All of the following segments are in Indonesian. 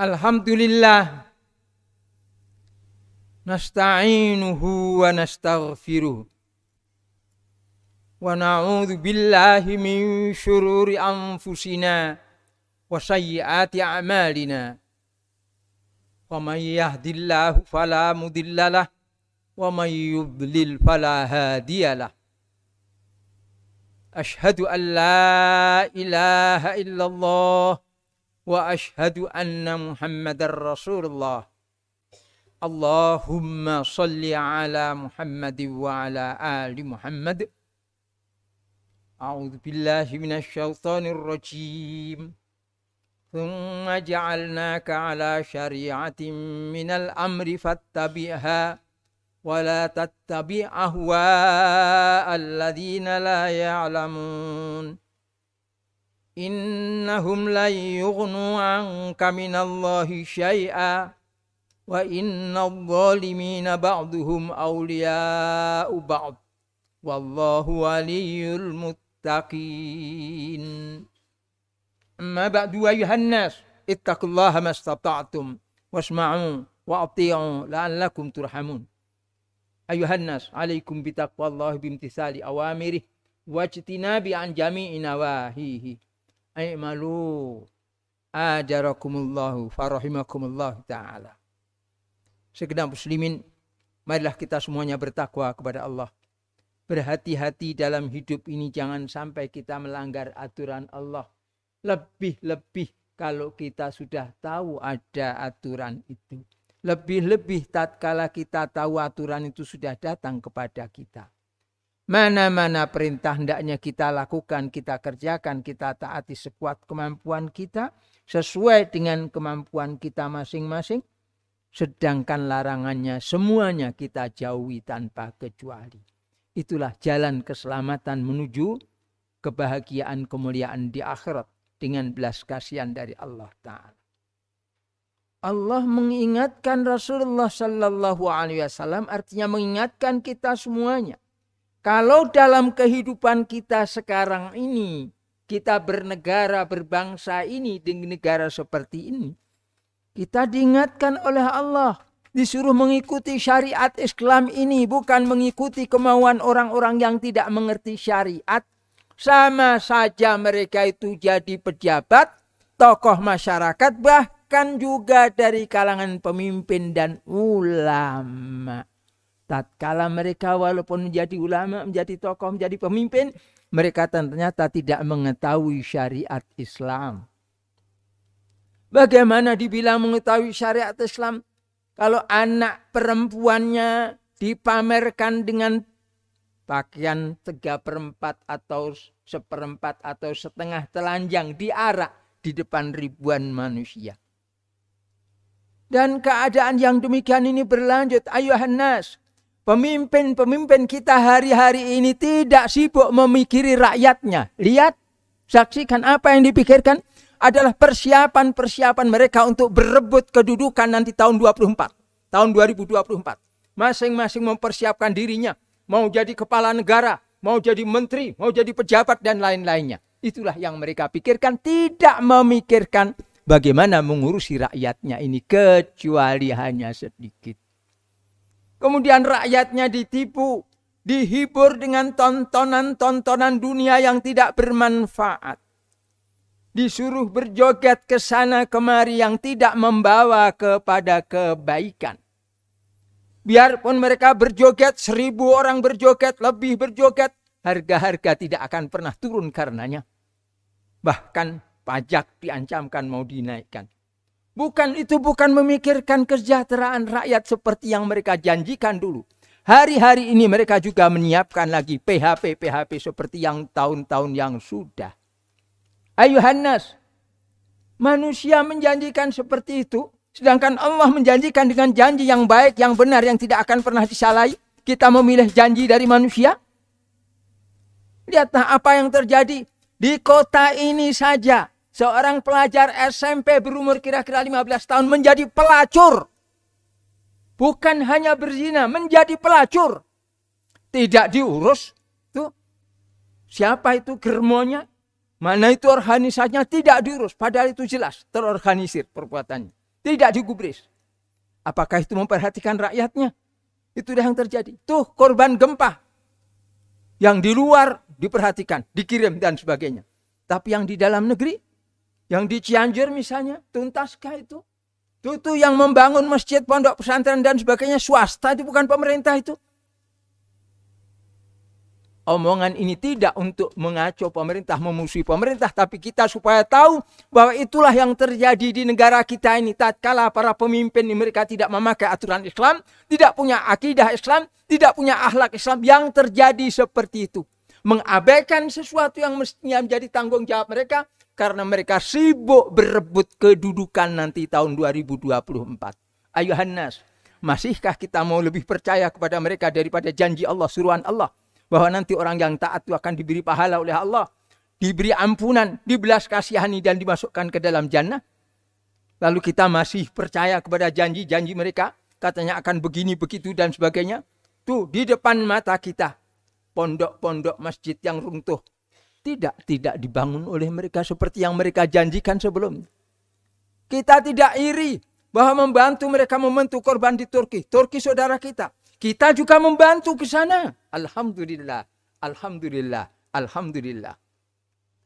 الحمد لله نستعينه ونستغفره ونعوذ بالله من شرور أنفسنا وسيئات أعمالنا ومن يهد الله فلا مضل له ومن يضلل فلا هادي له أشهد أن لا إله إلا الله واشهد ان محمدا رسول الله اللهم صل على محمد وعلى ال محمد اعوذ بالله من الشيطان الرجيم ثم جعلناك على شريعه من الامر فاتبعها ولا تتبع اهواء الذين لا يعلمون إنهم لن يغنوا عنك من الله شيئا وإن الظالمين بعضهم أولياء بعض والله ولي المتقين أما بعد أيها الناس اتقوا الله ما استطعتم واسمعوا وأطيعوا لعلكم ترحمون أيها الناس عليكم بتقوى الله بامتثال أوامره واجتناب عن جميع نواهيه aimalu ajarakumullahu farahimakumullahu ta'ala. Segenap muslimin, marilah kita semuanya bertakwa kepada Allah. Berhati-hati dalam hidup ini jangan sampai kita melanggar aturan Allah. Lebih-lebih kalau kita sudah tahu ada aturan itu. Lebih-lebih tatkala kita tahu aturan itu sudah datang kepada kita. Mana-mana perintah hendaknya kita lakukan, kita kerjakan, kita taati sekuat kemampuan kita sesuai dengan kemampuan kita masing-masing. Sedangkan larangannya semuanya kita jauhi tanpa kecuali. Itulah jalan keselamatan menuju kebahagiaan kemuliaan di akhirat dengan belas kasihan dari Allah Ta'ala. Allah mengingatkan Rasulullah Sallallahu Alaihi Wasallam artinya mengingatkan kita semuanya kalau dalam kehidupan kita sekarang ini, kita bernegara, berbangsa ini di negara seperti ini, kita diingatkan oleh Allah disuruh mengikuti syariat Islam ini bukan mengikuti kemauan orang-orang yang tidak mengerti syariat. Sama saja mereka itu jadi pejabat, tokoh masyarakat, bahkan juga dari kalangan pemimpin dan ulama tatkala mereka walaupun menjadi ulama, menjadi tokoh, menjadi pemimpin, mereka ternyata tidak mengetahui syariat Islam. Bagaimana dibilang mengetahui syariat Islam kalau anak perempuannya dipamerkan dengan pakaian tiga perempat atau seperempat atau setengah telanjang diarak di depan ribuan manusia. Dan keadaan yang demikian ini berlanjut. Ayuhan nas, Pemimpin-pemimpin kita hari-hari ini tidak sibuk memikiri rakyatnya. Lihat, saksikan apa yang dipikirkan adalah persiapan-persiapan mereka untuk berebut kedudukan nanti tahun 24, tahun 2024. Masing-masing mempersiapkan dirinya, mau jadi kepala negara, mau jadi menteri, mau jadi pejabat dan lain-lainnya. Itulah yang mereka pikirkan, tidak memikirkan bagaimana mengurusi rakyatnya ini kecuali hanya sedikit. Kemudian rakyatnya ditipu, dihibur dengan tontonan-tontonan dunia yang tidak bermanfaat. Disuruh berjoget ke sana kemari yang tidak membawa kepada kebaikan. Biarpun mereka berjoget, seribu orang berjoget, lebih berjoget, harga-harga tidak akan pernah turun karenanya. Bahkan pajak diancamkan mau dinaikkan. Bukan itu bukan memikirkan kesejahteraan rakyat seperti yang mereka janjikan dulu. Hari-hari ini mereka juga menyiapkan lagi PHP-PHP seperti yang tahun-tahun yang sudah. Hanas. manusia menjanjikan seperti itu. Sedangkan Allah menjanjikan dengan janji yang baik, yang benar, yang tidak akan pernah disalahi. Kita memilih janji dari manusia. Lihatlah apa yang terjadi di kota ini saja Seorang pelajar SMP berumur kira-kira 15 tahun menjadi pelacur. Bukan hanya berzina, menjadi pelacur. Tidak diurus. Tuh. Siapa itu germonya? Mana itu organisasinya? Tidak diurus. Padahal itu jelas terorganisir perbuatannya. Tidak digubris. Apakah itu memperhatikan rakyatnya? Itu yang terjadi. Tuh korban gempa. Yang di luar diperhatikan, dikirim dan sebagainya. Tapi yang di dalam negeri yang di Cianjur misalnya, tuntaskah itu? Itu, itu yang membangun masjid, pondok pesantren dan sebagainya swasta itu bukan pemerintah itu. Omongan ini tidak untuk mengacau pemerintah, memusuhi pemerintah, tapi kita supaya tahu bahwa itulah yang terjadi di negara kita ini. Tatkala para pemimpin di mereka tidak memakai aturan Islam, tidak punya akidah Islam, tidak punya akhlak Islam, yang terjadi seperti itu mengabaikan sesuatu yang mestinya menjadi tanggung jawab mereka karena mereka sibuk berebut kedudukan nanti tahun 2024. Ayo nas, masihkah kita mau lebih percaya kepada mereka daripada janji Allah, suruhan Allah bahwa nanti orang yang taat itu akan diberi pahala oleh Allah, diberi ampunan, dibelas kasihani dan dimasukkan ke dalam jannah? Lalu kita masih percaya kepada janji-janji mereka, katanya akan begini, begitu dan sebagainya. Tuh di depan mata kita pondok-pondok masjid yang runtuh. Tidak, tidak dibangun oleh mereka seperti yang mereka janjikan sebelumnya. Kita tidak iri bahwa membantu mereka membentuk korban di Turki. Turki saudara kita. Kita juga membantu ke sana. Alhamdulillah, Alhamdulillah, Alhamdulillah.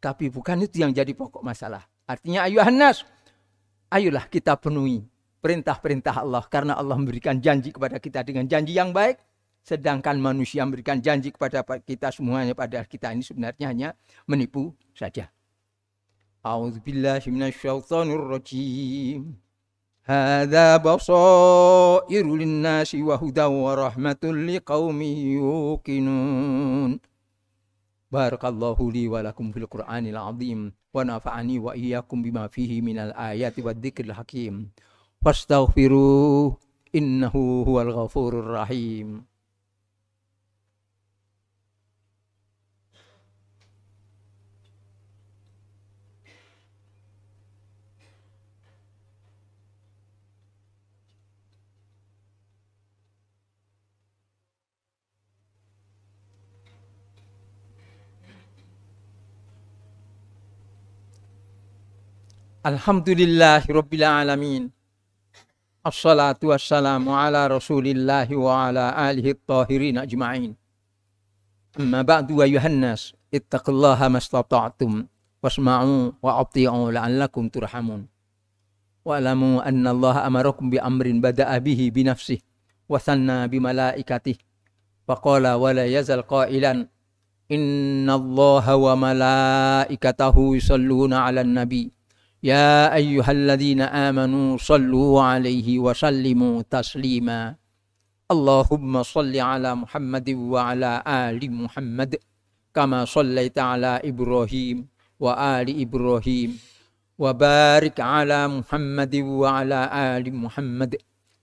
Tapi bukan itu yang jadi pokok masalah. Artinya ayo nas, ayolah kita penuhi perintah-perintah Allah karena Allah memberikan janji kepada kita dengan janji yang baik Sedangkan manusia memberikan janji kepada kita semuanya padahal kita ini sebenarnya hanya menipu saja. A'udzubillahiminasyaitonirrojim. Hada basairu linnasi wa hudaw wa rahmatul liqawmi yuqinun. Barakallahu li wa lakum fil Qur'anil azim wa nafa'ani wa iyyakum bima fihi minal ayati wad dzikril hakim. Fastaghfiruh innahu huwal ghafurur rahim. الحمد لله رب العالمين الصلاة والسلام على رسول الله وعلى آله الطاهرين أجمعين أما بعد أيها الناس اتقوا الله ما استطعتم واسمعوا وأطيعوا لعلكم ترحمون واعلموا أن الله أمركم بأمر بدأ به بنفسه وثنى بملائكته فقال ولا يزل قائلا إن الله وملائكته يصلون على النبي يا أيها الذين آمنوا صلوا عليه وسلموا تسليما اللهم صل على محمد وعلى آل محمد كما صليت على إبراهيم وآل إبراهيم وبارك على محمد وعلى آل محمد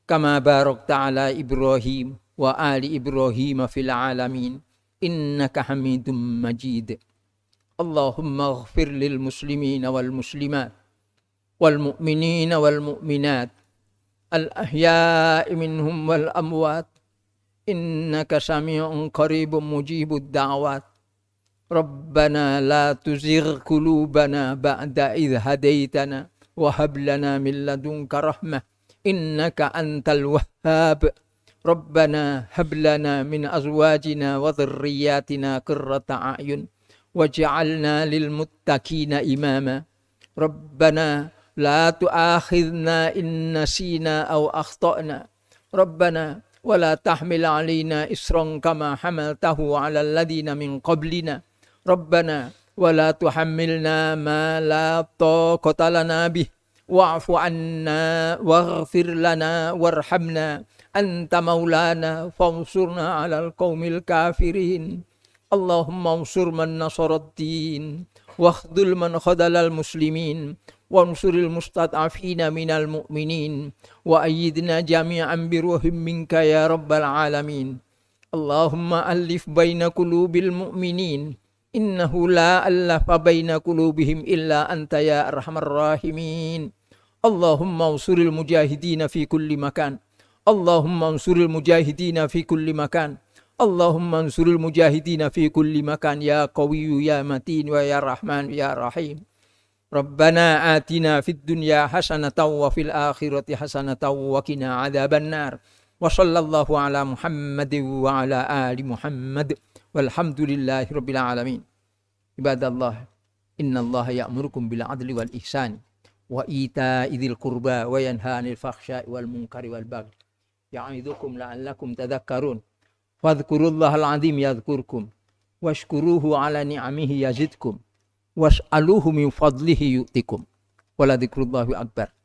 كما باركت على إبراهيم وآل إبراهيم في العالمين إنك حميد مجيد اللهم اغفر للمسلمين والمسلمات والمؤمنين والمؤمنات الأحياء منهم والأموات إنك سميع قريب مجيب الدعوات ربنا لا تزغ قلوبنا بعد إذ هديتنا وهب لنا من لدنك رحمة إنك أنت الوهاب ربنا هب لنا من أزواجنا وذرياتنا قرة أعين واجعلنا للمتقين إماما ربنا لا تؤاخذنا إن نسينا أو أخطأنا ربنا ولا تحمل علينا إسرا كما حملته على الذين من قبلنا ربنا ولا تحملنا ما لا طاقة لنا به واعف عنا واغفر لنا وارحمنا أنت مولانا فانصرنا على القوم الكافرين اللهم انصر من نصر الدين واخذل من خذل المسلمين وانصر المستضعفين من المؤمنين وأيدنا جميعا بروح منك يا رب العالمين اللهم ألف بين قلوب المؤمنين إنه لا ألف بين قلوبهم إلا أنت يا أرحم الراحمين اللهم انصر المجاهدين في كل مكان اللهم انصر المجاهدين في كل مكان اللهم انصر المجاهدين في كل مكان يا قوي يا متين ويا رحمن يا رحيم ربنا آتنا في الدنيا حسنة وفي الآخرة حسنة وقنا عذاب النار وصلى الله على محمد وعلى آل محمد والحمد لله رب العالمين عباد الله إن الله يأمركم بالعدل والإحسان وإيتاء ذي القربى وينهى عن الفحشاء والمنكر والبغي يعظكم لعلكم تذكرون فاذكروا الله العظيم يذكركم واشكروه على نعمه يزدكم was'aluhu min fadlihi yu'tikum. Wala akbar.